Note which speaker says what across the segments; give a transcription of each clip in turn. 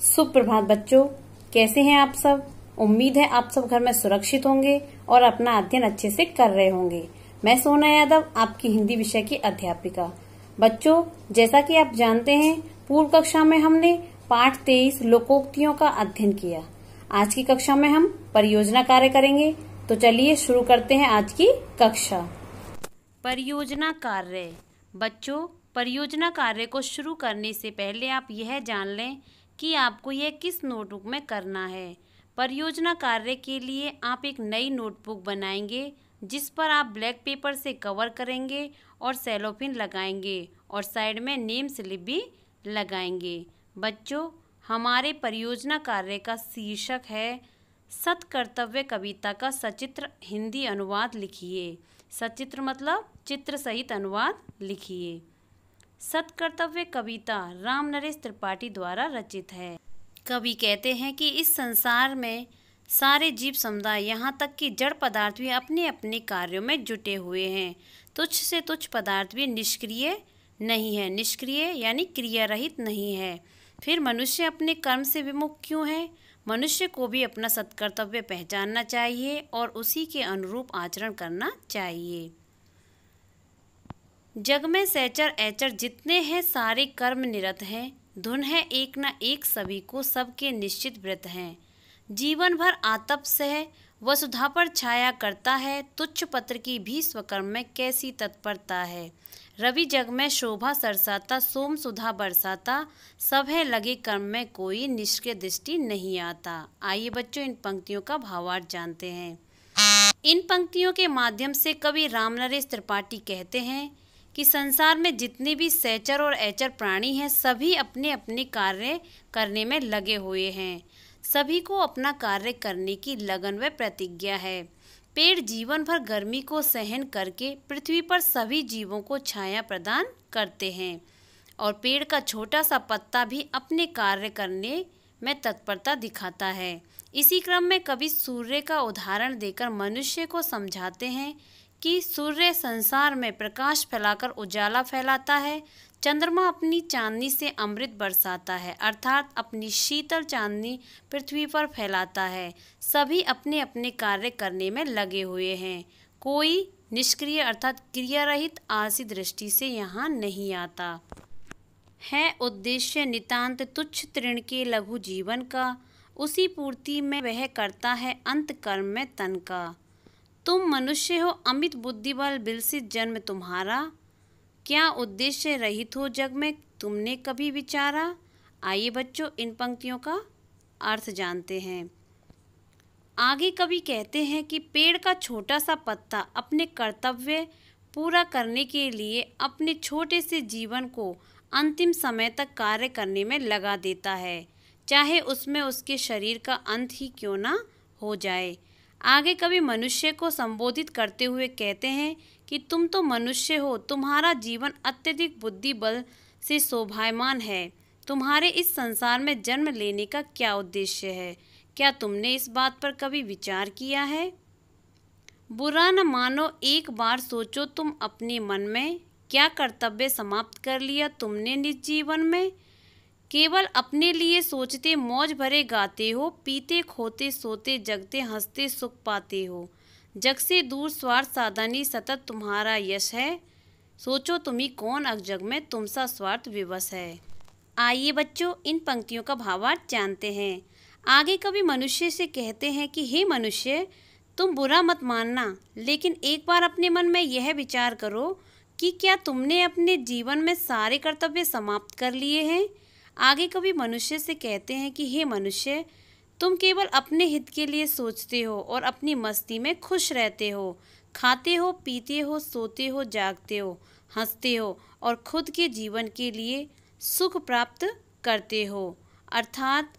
Speaker 1: सुप्रभात बच्चों कैसे हैं आप सब उम्मीद है आप सब घर में सुरक्षित होंगे और अपना अध्ययन अच्छे से कर रहे होंगे मैं सोना यादव आपकी हिंदी विषय की अध्यापिका बच्चों जैसा कि आप जानते हैं पूर्व कक्षा में हमने पाठ तेईस लोकोक्तियों का अध्ययन किया आज की कक्षा में हम परियोजना कार्य करेंगे तो चलिए शुरू करते हैं आज की कक्षा परियोजना कार्य बच्चों परियोजना कार्य को शुरू करने से पहले आप यह जान लें कि आपको यह किस नोटबुक में करना है परियोजना कार्य के लिए आप एक नई नोटबुक बनाएंगे जिस पर आप ब्लैक पेपर से कवर करेंगे और सेलोफिन लगाएंगे और साइड में नेम स्लिप भी लगाएंगे बच्चों हमारे परियोजना कार्य का शीर्षक है सत कर्तव्य कविता का सचित्र हिंदी अनुवाद लिखिए सचित्र मतलब चित्र सहित अनुवाद लिखिए सत्कर्तव्य कविता राम नरेश त्रिपाठी द्वारा रचित है कवि कहते हैं कि इस संसार में सारे जीव समुदाय यहाँ तक कि जड़ पदार्थ भी अपने अपने कार्यों में जुटे हुए हैं तुच्छ से तुच्छ पदार्थ भी निष्क्रिय नहीं है निष्क्रिय यानी क्रिया रहित नहीं है फिर मनुष्य अपने कर्म से विमुख क्यों है मनुष्य को भी अपना सत्कर्तव्य पहचानना चाहिए और उसी के अनुरूप आचरण करना चाहिए जग में सहचर ऐचर जितने हैं सारे कर्म निरत हैं धुन है एक न एक सभी को सबके निश्चित व्रत हैं जीवन भर आतप सह वसुधा पर छाया करता है तुच्छ पत्र की भी स्वकर्म में कैसी तत्परता है रवि जग में शोभा सरसाता सोम सुधा बरसाता सब है लगे कर्म में कोई निष्क्रिय दृष्टि नहीं आता आइए बच्चों इन पंक्तियों का भावार्थ जानते हैं इन पंक्तियों के माध्यम से कवि रामनरेश त्रिपाठी कहते हैं कि संसार में जितने भी सैचर और ऐचर प्राणी हैं सभी अपने अपने कार्य करने में लगे हुए हैं सभी को अपना कार्य करने की लगन व प्रतिज्ञा है पेड़ जीवन भर गर्मी को सहन करके पृथ्वी पर सभी जीवों को छाया प्रदान करते हैं और पेड़ का छोटा सा पत्ता भी अपने कार्य करने में तत्परता दिखाता है इसी क्रम में कवि सूर्य का उदाहरण देकर मनुष्य को समझाते हैं कि सूर्य संसार में प्रकाश फैलाकर उजाला फैलाता है चंद्रमा अपनी चांदनी से अमृत बरसाता है अर्थात अपनी शीतल चांदनी पृथ्वी पर फैलाता है सभी अपने अपने कार्य करने में लगे हुए हैं कोई निष्क्रिय अर्थात क्रिया रहित दृष्टि से यहाँ नहीं आता है उद्देश्य नितांत तुच्छ तृण के लघु जीवन का उसी पूर्ति में वह करता है अंत कर्म में तन का तुम मनुष्य हो अमित बुद्धि बल बिलसित जन्म तुम्हारा क्या उद्देश्य रहित हो जग में तुमने कभी विचारा आइए बच्चों इन पंक्तियों का अर्थ जानते हैं आगे कभी कहते हैं कि पेड़ का छोटा सा पत्ता अपने कर्तव्य पूरा करने के लिए अपने छोटे से जीवन को अंतिम समय तक कार्य करने में लगा देता है चाहे उसमें उसके शरीर का अंत ही क्यों ना हो जाए आगे कभी मनुष्य को संबोधित करते हुए कहते हैं कि तुम तो मनुष्य हो तुम्हारा जीवन अत्यधिक बुद्धि बल से शोभायमान है तुम्हारे इस संसार में जन्म लेने का क्या उद्देश्य है क्या तुमने इस बात पर कभी विचार किया है बुरा न मानो एक बार सोचो तुम अपने मन में क्या कर्तव्य समाप्त कर लिया तुमने निज जीवन में केवल अपने लिए सोचते मौज भरे गाते हो पीते खोते सोते जगते हंसते सुख पाते हो जग से दूर स्वार्थ साधनी सतत तुम्हारा यश है सोचो तुम्ही कौन अग जग में तुमसा स्वार्थ विवश है आइए बच्चों इन पंक्तियों का भावार्थ जानते हैं आगे कभी मनुष्य से कहते हैं कि हे मनुष्य तुम बुरा मत मानना लेकिन एक बार अपने मन में यह विचार करो कि क्या तुमने अपने जीवन में सारे कर्तव्य समाप्त कर लिए हैं आगे कभी मनुष्य से कहते हैं कि हे मनुष्य तुम केवल अपने हित के लिए सोचते हो और अपनी मस्ती में खुश रहते हो खाते हो पीते हो सोते हो जागते हो हंसते हो और खुद के जीवन के लिए सुख प्राप्त करते हो अर्थात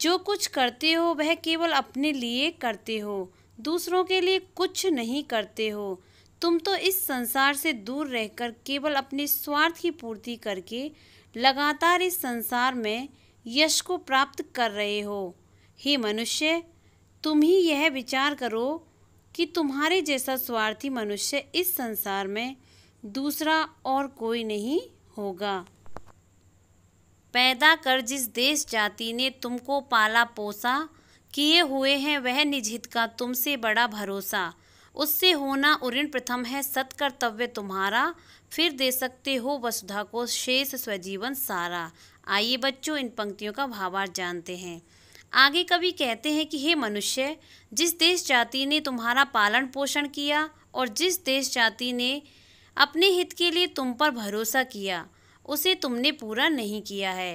Speaker 1: जो कुछ करते हो वह केवल अपने लिए करते हो दूसरों के लिए कुछ नहीं करते हो तुम तो इस संसार से दूर रहकर केवल अपने स्वार्थ की पूर्ति करके लगातार इस संसार में यश को प्राप्त कर रहे हो हे मनुष्य तुम ही यह विचार करो कि तुम्हारे जैसा स्वार्थी मनुष्य इस संसार में दूसरा और कोई नहीं होगा पैदा कर जिस देश जाति ने तुमको पाला पोसा किए हुए हैं वह निजहित का तुमसे बड़ा भरोसा उससे होना उऋण प्रथम है सत्कर्तव्य तुम्हारा फिर दे सकते हो वसुधा को शेष स्वजीवन सारा आइए बच्चों इन पंक्तियों का भावार्थ जानते हैं आगे कवि कहते हैं कि हे मनुष्य जिस देश जाति ने तुम्हारा पालन पोषण किया और जिस देश जाति ने अपने हित के लिए तुम पर भरोसा किया उसे तुमने पूरा नहीं किया है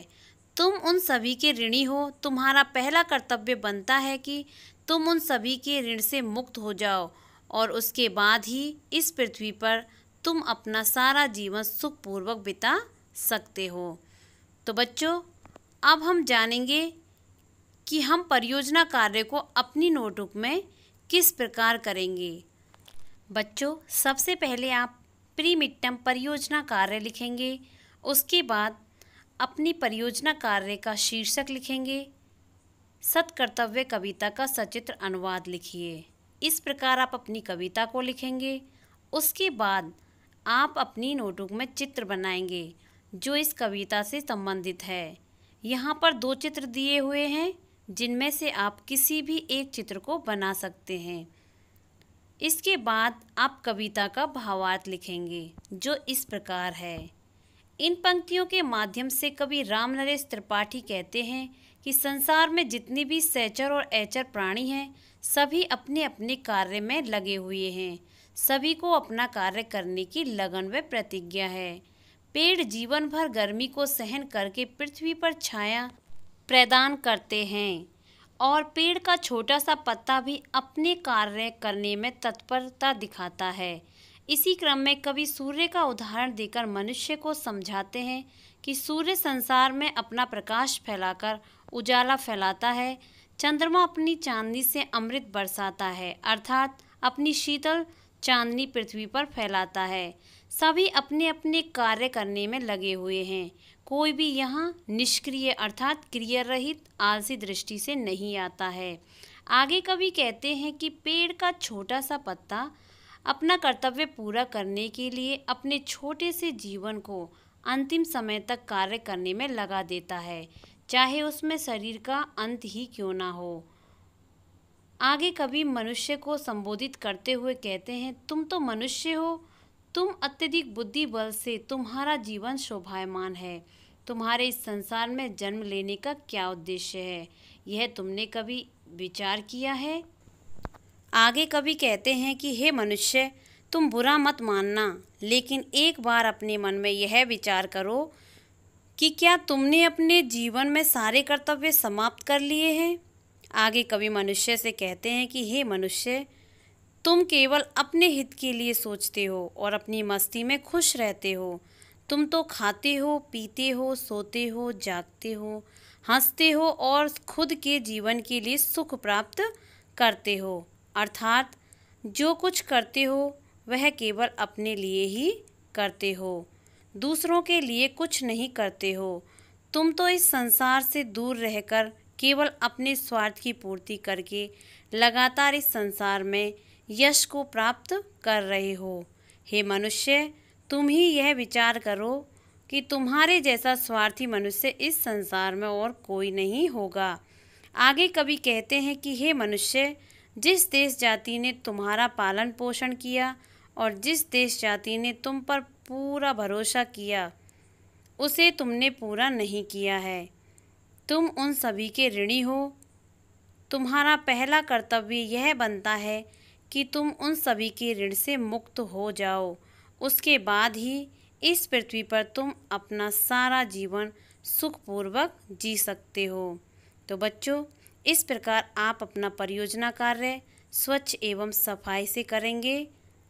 Speaker 1: तुम उन सभी के ऋणी हो तुम्हारा पहला कर्तव्य बनता है कि तुम उन सभी के ऋण से मुक्त हो जाओ और उसके बाद ही इस पृथ्वी पर तुम अपना सारा जीवन सुखपूर्वक बिता सकते हो तो बच्चों अब हम जानेंगे कि हम परियोजना कार्य को अपनी नोटबुक में किस प्रकार करेंगे बच्चों सबसे पहले आप प्री मिट्टम परियोजना कार्य लिखेंगे उसके बाद अपनी परियोजना कार्य का शीर्षक लिखेंगे सत्कर्तव्य कविता का सचित्र अनुवाद लिखिए इस प्रकार आप अपनी कविता को लिखेंगे उसके बाद आप अपनी नोटबुक में चित्र बनाएंगे जो इस कविता से संबंधित है यहाँ पर दो चित्र दिए हुए हैं जिनमें से आप किसी भी एक चित्र को बना सकते हैं इसके बाद आप कविता का भावार्थ लिखेंगे जो इस प्रकार है इन पंक्तियों के माध्यम से कवि राम नरेश त्रिपाठी कहते हैं कि संसार में जितने भी सैचर और ऐचर प्राणी हैं सभी अपने अपने कार्य में लगे हुए हैं सभी को अपना कार्य करने की लगन व प्रतिज्ञा है पेड़ जीवन भर गर्मी को सहन करके पृथ्वी पर छाया प्रदान करते हैं और पेड़ का छोटा सा पत्ता भी अपने कार्य करने में तत्परता दिखाता है इसी क्रम में कवि सूर्य का उदाहरण देकर मनुष्य को समझाते हैं कि सूर्य संसार में अपना प्रकाश फैलाकर उजाला फैलाता है चंद्रमा अपनी चांदनी से अमृत बरसाता है अर्थात अपनी शीतल चांदनी पृथ्वी पर फैलाता है सभी अपने अपने कार्य करने में लगे हुए हैं कोई भी यहाँ निष्क्रिय अर्थात क्रिया रहित आलसी दृष्टि से नहीं आता है आगे कभी कहते हैं कि पेड़ का छोटा सा पत्ता अपना कर्तव्य पूरा करने के लिए अपने छोटे से जीवन को अंतिम समय तक कार्य करने में लगा देता है चाहे उसमें शरीर का अंत ही क्यों ना हो आगे कभी मनुष्य को संबोधित करते हुए कहते हैं तुम तो मनुष्य हो तुम अत्यधिक बुद्धि बल से तुम्हारा जीवन शोभायमान है तुम्हारे इस संसार में जन्म लेने का क्या उद्देश्य है यह तुमने कभी विचार किया है आगे कभी कहते हैं कि हे मनुष्य तुम बुरा मत मानना लेकिन एक बार अपने मन में यह विचार करो कि क्या तुमने अपने जीवन में सारे कर्तव्य समाप्त कर लिए हैं आगे कवि मनुष्य से कहते हैं कि हे मनुष्य तुम केवल अपने हित के लिए सोचते हो और अपनी मस्ती में खुश रहते हो तुम तो खाते हो पीते हो सोते हो जागते हो हंसते हो और खुद के जीवन के लिए सुख प्राप्त करते हो अर्थात जो कुछ करते हो वह केवल अपने लिए ही करते हो दूसरों के लिए कुछ नहीं करते हो तुम तो इस संसार से दूर रहकर केवल अपने स्वार्थ की पूर्ति करके लगातार इस संसार में यश को प्राप्त कर रहे हो हे मनुष्य तुम ही यह विचार करो कि तुम्हारे जैसा स्वार्थी मनुष्य इस संसार में और कोई नहीं होगा आगे कभी कहते हैं कि हे मनुष्य जिस देश जाति ने तुम्हारा पालन पोषण किया और जिस देश जाति ने तुम पर पूरा भरोसा किया उसे तुमने पूरा नहीं किया है तुम उन सभी के ऋणी हो तुम्हारा पहला कर्तव्य यह बनता है कि तुम उन सभी के ऋण से मुक्त हो जाओ उसके बाद ही इस पृथ्वी पर तुम अपना सारा जीवन सुखपूर्वक जी सकते हो तो बच्चों इस प्रकार आप अपना परियोजना कार्य स्वच्छ एवं सफाई से करेंगे